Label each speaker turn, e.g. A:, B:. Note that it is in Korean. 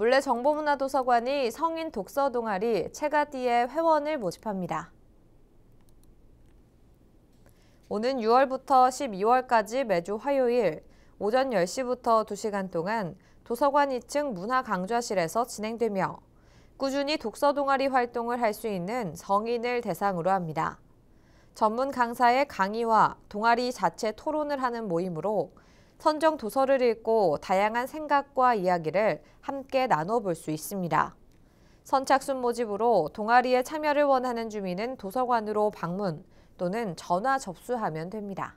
A: 물레 정보문화도서관이 성인 독서 동아리 체가디의 회원을 모집합니다. 오는 6월부터 12월까지 매주 화요일 오전 10시부터 2시간 동안 도서관 2층 문화 강좌실에서 진행되며 꾸준히 독서 동아리 활동을 할 수 있는 성인을 대상으로 합니다. 전문 강사의 강의와 동아리 자체 토론을 하는 모임으로 선정 도서를 읽고 다양한 생각과 이야기를 함께 나눠볼 수 있습니다. 선착순 모집으로 동아리에 참여를 원하는 주민은 도서관으로 방문 또는 전화 접수하면 됩니다.